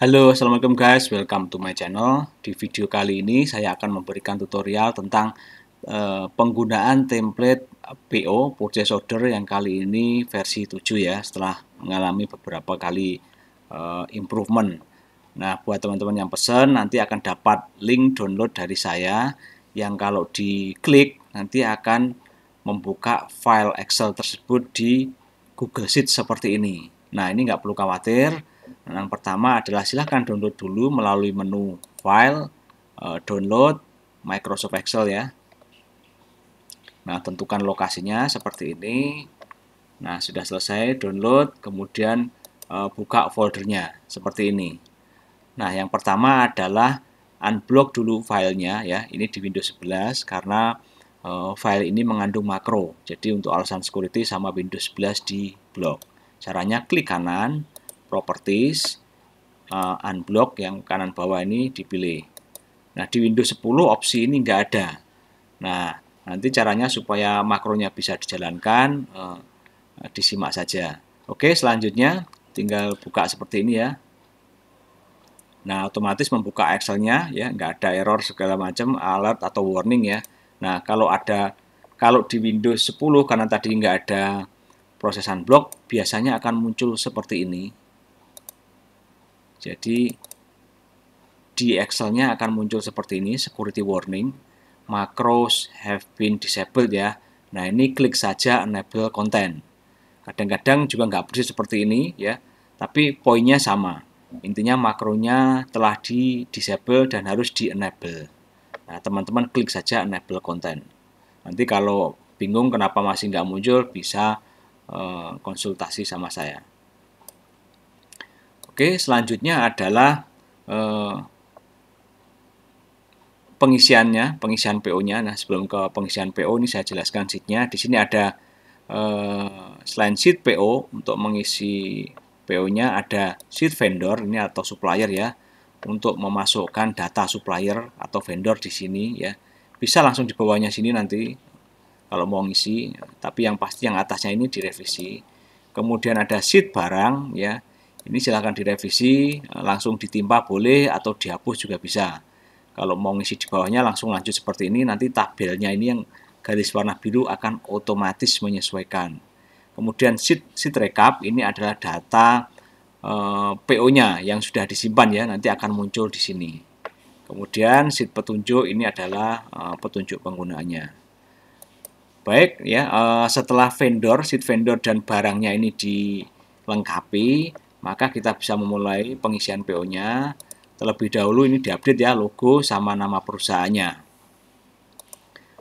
Halo, Assalamualaikum guys, welcome to my channel. Di video kali ini saya akan memberikan tutorial tentang uh, penggunaan template PO, Purchase Order yang kali ini versi 7 ya, setelah mengalami beberapa kali uh, improvement. Nah, buat teman-teman yang pesan, nanti akan dapat link download dari saya yang kalau diklik nanti akan membuka file Excel tersebut di Google Sheet seperti ini. Nah, ini nggak perlu khawatir yang pertama adalah silahkan download dulu melalui menu File, eh, Download, Microsoft Excel ya. Nah, tentukan lokasinya seperti ini. Nah, sudah selesai download, kemudian eh, buka foldernya seperti ini. Nah, yang pertama adalah unblock dulu filenya ya. Ini di Windows 11 karena eh, file ini mengandung makro. Jadi untuk alasan security sama Windows 11 di blok. Caranya klik kanan, properties uh, unblock yang kanan bawah ini dipilih nah di Windows 10 opsi ini enggak ada nah nanti caranya supaya makronya bisa dijalankan uh, disimak saja oke selanjutnya tinggal buka seperti ini ya Nah, otomatis membuka Excelnya ya, enggak ada error segala macam, alert atau warning ya. Nah, kalau ada kalau di Windows 10 karena tadi enggak ada prosesan blok, biasanya akan muncul seperti ini jadi di Excel-nya akan muncul seperti ini, security warning, macros have been disabled ya. Nah ini klik saja enable content. Kadang-kadang juga nggak persis seperti ini ya, tapi poinnya sama. Intinya makronya telah di disable dan harus di enable. Nah teman-teman klik saja enable content. Nanti kalau bingung kenapa masih nggak muncul bisa eh, konsultasi sama saya. Oke, selanjutnya adalah eh, pengisiannya, pengisian PO-nya. Nah, sebelum ke pengisian PO ini saya jelaskan sheet-nya. Di sini ada eh, selain sheet PO untuk mengisi PO-nya ada sheet vendor ini atau supplier ya untuk memasukkan data supplier atau vendor di sini ya. Bisa langsung di bawahnya sini nanti kalau mau ngisi, tapi yang pasti yang atasnya ini direvisi. Kemudian ada sheet barang ya ini silahkan direvisi, eh, langsung ditimpa boleh atau dihapus juga bisa. Kalau mau ngisi di bawahnya langsung lanjut seperti ini, nanti tabelnya ini yang garis warna biru akan otomatis menyesuaikan. Kemudian sheet, sheet recap ini adalah data e, eh, PO-nya yang sudah disimpan ya, nanti akan muncul di sini. Kemudian sheet petunjuk ini adalah e, petunjuk penggunaannya baik ya e, setelah vendor sheet vendor dan barangnya ini dilengkapi maka kita bisa memulai pengisian PO-nya. Terlebih dahulu ini diupdate ya logo sama nama perusahaannya.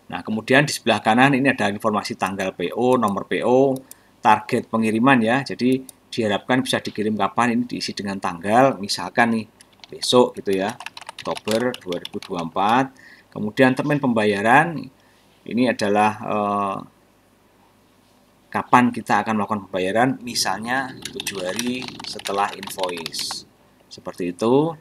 Nah, kemudian di sebelah kanan ini ada informasi tanggal PO, nomor PO, target pengiriman ya. Jadi diharapkan bisa dikirim kapan ini diisi dengan tanggal, misalkan nih besok gitu ya, Oktober 2024. Kemudian termin pembayaran ini adalah eh, kapan kita akan melakukan pembayaran, misalnya tujuh hari setelah invoice. Seperti itu.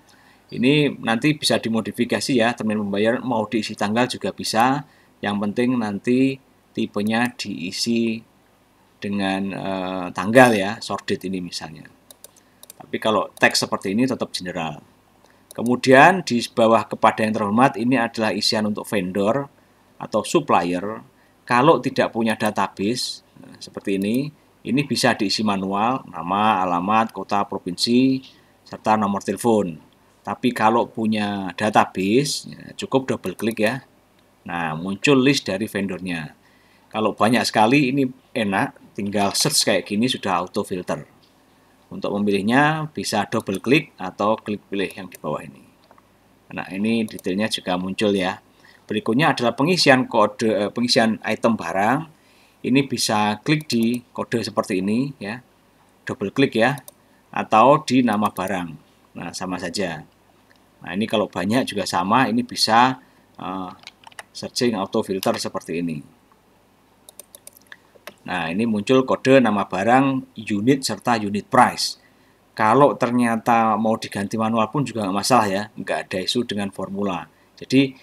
Ini nanti bisa dimodifikasi ya, termin pembayaran mau diisi tanggal juga bisa. Yang penting nanti tipenya diisi dengan eh, tanggal ya, sorted ini misalnya. Tapi kalau teks seperti ini tetap general. Kemudian di bawah kepada yang terhormat ini adalah isian untuk vendor atau supplier. Kalau tidak punya database, seperti ini ini bisa diisi manual nama alamat kota provinsi serta nomor telepon tapi kalau punya database ya, cukup double klik ya nah muncul list dari vendornya kalau banyak sekali ini enak tinggal search kayak gini sudah auto filter untuk memilihnya bisa double klik atau klik pilih yang di bawah ini nah ini detailnya juga muncul ya berikutnya adalah pengisian kode eh, pengisian item barang ini bisa klik di kode seperti ini ya double klik ya atau di nama barang nah sama saja nah ini kalau banyak juga sama ini bisa uh, searching auto filter seperti ini nah ini muncul kode nama barang unit serta unit price kalau ternyata mau diganti manual pun juga nggak masalah ya, nggak ada isu dengan formula. Jadi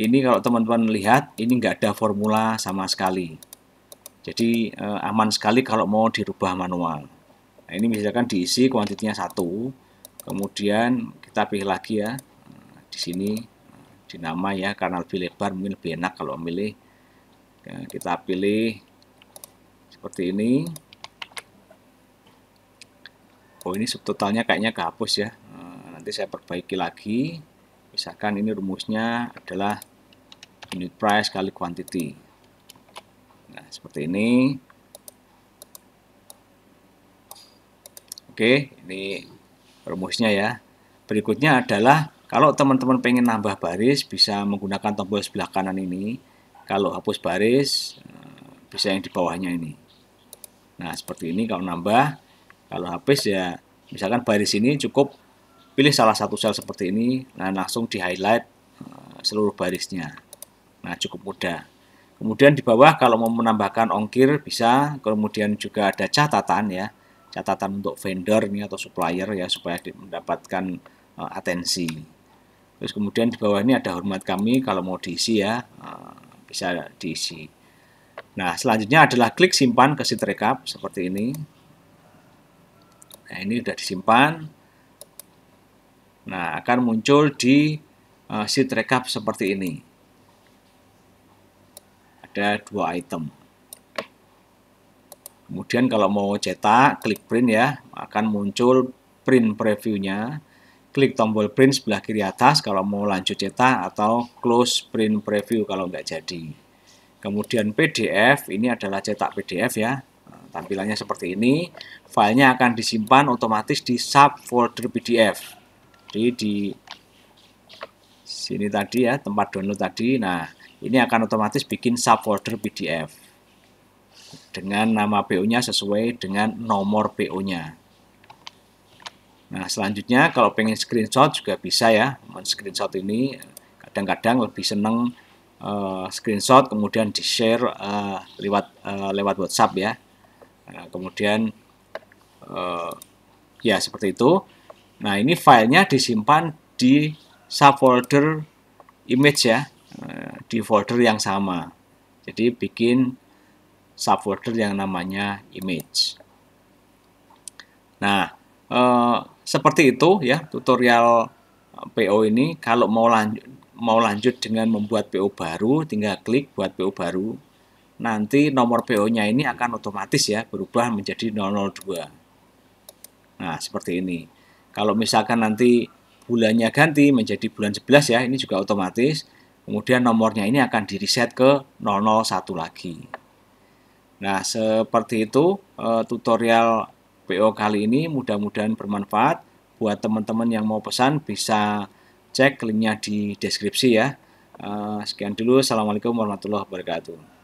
ini kalau teman-teman lihat, ini nggak ada formula sama sekali. Jadi eh, aman sekali kalau mau dirubah manual. Nah, ini misalkan diisi kuantitinya satu, kemudian kita pilih lagi ya eh, di sini eh, di nama ya karena lebih lebar mungkin lebih enak kalau memilih. Ya, kita pilih seperti ini. Oh ini subtotalnya kayaknya kehapus ya. Eh, nanti saya perbaiki lagi. Misalkan ini rumusnya adalah unit price kali quantity. Nah, seperti ini. Oke, ini rumusnya ya. Berikutnya adalah kalau teman-teman pengen nambah baris bisa menggunakan tombol sebelah kanan ini. Kalau hapus baris eh, bisa yang di bawahnya ini. Nah, seperti ini kalau nambah, kalau hapus ya misalkan baris ini cukup pilih salah satu sel seperti ini, nah langsung di highlight eh, seluruh barisnya. Nah, cukup mudah. Kemudian di bawah kalau mau menambahkan ongkir bisa, kemudian juga ada catatan ya, catatan untuk vendor ini atau supplier ya supaya mendapatkan uh, atensi. Terus kemudian di bawah ini ada hormat kami kalau mau diisi ya uh, bisa diisi. Nah selanjutnya adalah klik simpan ke sheet recap seperti ini. Nah ini sudah disimpan. Nah akan muncul di uh, eh, sheet recap seperti ini ada dua item. Kemudian kalau mau cetak, klik print ya, akan muncul print previewnya. Klik tombol print sebelah kiri atas kalau mau lanjut cetak atau close print preview kalau nggak jadi. Kemudian PDF, ini adalah cetak PDF ya. Tampilannya seperti ini. Filenya akan disimpan otomatis di subfolder PDF. Jadi di sini tadi ya, tempat download tadi. Nah, ini akan otomatis bikin subfolder PDF dengan nama PO-nya sesuai dengan nomor PO-nya. Nah, selanjutnya kalau pengen screenshot juga bisa ya, men-screenshot ini kadang-kadang lebih seneng uh, screenshot kemudian di-share uh, lewat uh, lewat WhatsApp ya. Nah, kemudian uh, ya seperti itu. Nah, ini filenya disimpan di subfolder image ya di folder yang sama. Jadi bikin subfolder yang namanya image. Nah, e, seperti itu ya tutorial eh, PO ini. Kalau mau lanjut mau lanjut dengan membuat PO baru, tinggal klik buat PO baru. Nanti nomor PO-nya ini akan otomatis ya berubah menjadi 002. Nah, seperti ini. Kalau misalkan nanti bulannya ganti menjadi bulan 11 ya, ini juga otomatis Kemudian nomornya ini akan di reset ke 001 lagi. Nah, seperti itu eh, tutorial PO kali ini mudah-mudahan bermanfaat buat teman-teman yang mau pesan bisa cek linknya di deskripsi ya. Eh, sekian dulu. Assalamualaikum warahmatullahi wabarakatuh.